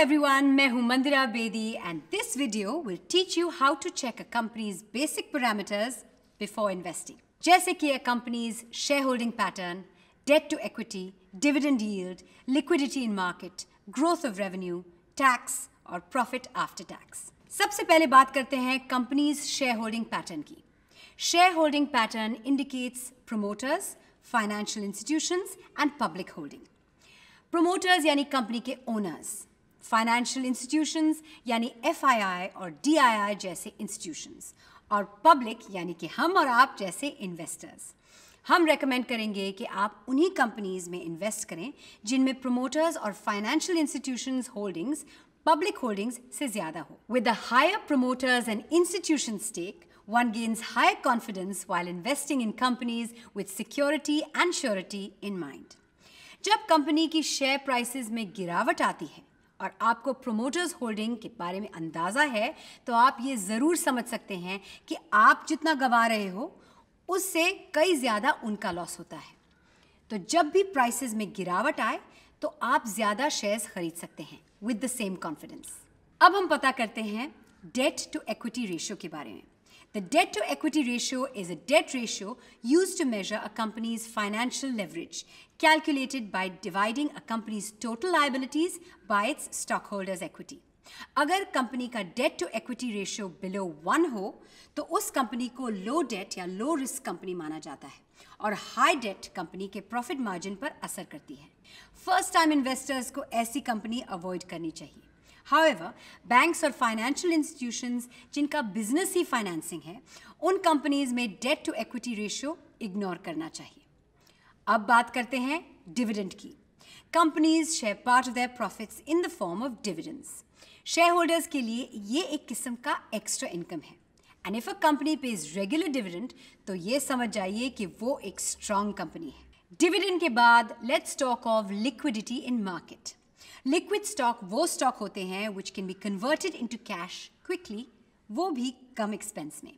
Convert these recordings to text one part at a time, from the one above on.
Everyone, everyone, am Mandira Bedi, and this video will teach you how to check a company's basic parameters before investing. Just कि a company's shareholding pattern, debt to equity, dividend yield, liquidity in market, growth of revenue, tax or profit after tax. सबसे पहले बात करते हैं company's shareholding pattern की. Shareholding pattern indicates promoters, financial institutions and public holding. Promoters यानी company के owners, financial institutions यानी FII और डीआईआई जैसे इंस्टीट्यूशंस और पब्लिक यानी कि हम और आप जैसे इन्वेस्टर्स हम रेकमेंड करेंगे कि आप उन्हीं कंपनीज में इन्वेस्ट करें जिनमें प्रोमोटर्स और financial institutions holdings public holdings से ज्यादा हो with the higher promoters and institution stake One gains higher confidence while investing in companies with security and surety in mind. जब कंपनी की शेयर प्राइसेस में गिरावट आती है और आपको प्रोमोटर्स होल्डिंग के बारे में अंदाज़ा है तो आप ये ज़रूर समझ सकते हैं कि आप जितना गंवा रहे हो उससे कई ज़्यादा उनका लॉस होता है तो जब भी प्राइसेस में गिरावट आए तो आप ज़्यादा शेयर्स खरीद सकते हैं विद द सेम कॉन्फिडेंस अब हम पता करते हैं डेट टू एक्विटी रेशियो के बारे में The debt to equity ratio is a debt ratio used to measure a company's financial leverage, calculated by dividing a company's total liabilities by its stockholders' equity. अगर company का debt to equity ratio below one हो तो उस company को लो date या low risk company माना जाता है और हाई डेट कंपनी के प्रॉफिट मार्जिन पर असर करती है फर्स्ट टाइम इन्वेस्टर्स को ऐसी कंपनी अवॉइड करनी चाहिए However, banks और financial institutions जिनका business ही financing है उन companies में debt to equity ratio ignore करना चाहिए अब बात करते हैं dividend की companies share part of their profits in the form of dividends share holders के लिए ये एक किस्म का एक्स्ट्रा इनकम है and if a company pay is regular dividend तो ये समझ जाइए कि वो एक स्ट्रांग कंपनी है डिविडेंड के बाद let's talk of liquidity in market liquid stock वो स्टॉक होते हैं which can be converted to cash quickly वो भी कम एक्सपेंस में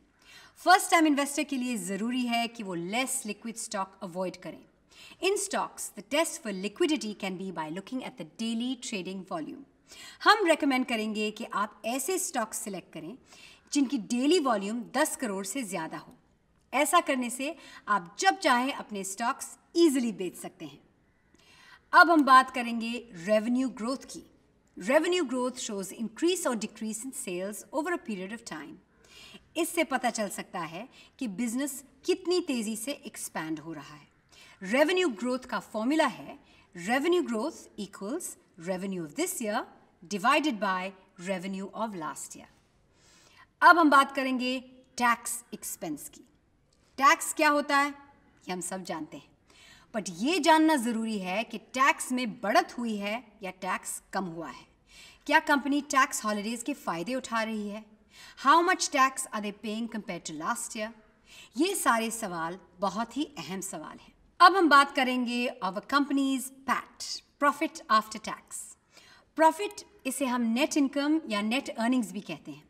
फर्स्ट टाइम इन्वेस्टर के लिए ज़रूरी है कि वो लेस लिक्विड स्टॉक अवॉइड करें in stocks the test for liquidity can be by looking at the daily trading volume हम रेकमेंड करेंगे कि आप ऐसे स्टॉक्स सिलेक्ट करें जिनकी डेली वॉल्यूम 10 करोड़ से ज़्यादा हो ऐसा करने से आप जब चाहें अपने स्टॉक्स ईजिली बेच सकते हैं अब हम बात करेंगे रेवेन्यू ग्रोथ की रेवेन्यू ग्रोथ शोज इंक्रीज और decrease in sales over a period of time इससे पता चल सकता है कि बिजनेस कितनी तेजी से एक्सपैंड हो रहा है रेवेन्यू ग्रोथ का फॉर्मूला है revenue growth equals revenue of this year divided by revenue of last year अब हम बात करेंगे टैक्स एक्सपेंस की टैक्स क्या होता है ये हम सब जानते हैं बट ये जानना ज़रूरी है कि टैक्स में बढ़त हुई है या टैक्स कम हुआ है क्या कंपनी टैक्स हॉलीडेज़ के फ़ायदे उठा रही है how much tax are they paying compare to last year ये सारे सवाल बहुत ही अहम सवाल हैं अब हम बात करेंगे our companies PAT profit after tax profit इसे हम नेट इनकम या नेट अर्निंग्स भी कहते हैं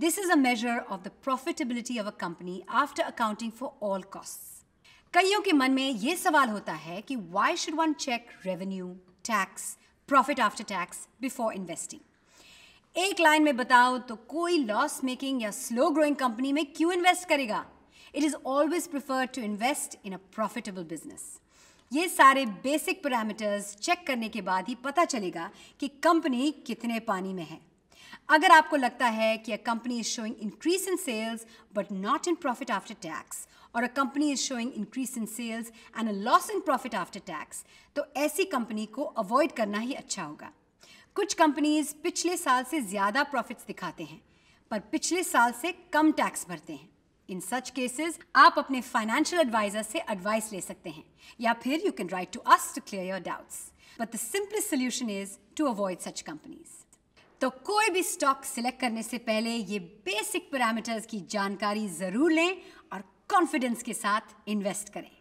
this is a measure of the profitability of a company after accounting for all costs कईयों के मन में ये सवाल होता है कि why should one check revenue tax profit after tax before investing एक लाइन में बताओ तो कोई लॉस मेकिंग या स्लो ग्रोइंग कंपनी में क्यों इन्वेस्ट करेगा it is always prefer to invest in a profitable business ये सारे बेसिक पैरामीटर्स चेक करने के बाद ही पता चलेगा कि कंपनी कितने पानी में है अगर आपको लगता है कि a company is showing increase in sales but not in profit after tax और a company is showing increase in sales and a loss in profit after tax तो ऐसी कंपनी को अवॉइड करना ही अच्छा होगा कुछ कंपनीज पिछले साल से ज़्यादा प्रॉफिट्स दिखाते हैं पर पिछले साल से कम टैक्स भरते हैं इन सच केसेस आप अपने फाइनेंशियल एडवाइजर से एडवाइस ले सकते हैं या फिर you can write to us to clear your doubts but the simplest solution is to avoid such companies तो कोई भी स्टॉक सिलेक्ट करने से पहले ये बेसिक पैरामीटर्स की जानकारी ज़रूर लें और कॉन्फिडेंस के साथ इन्वेस्ट करें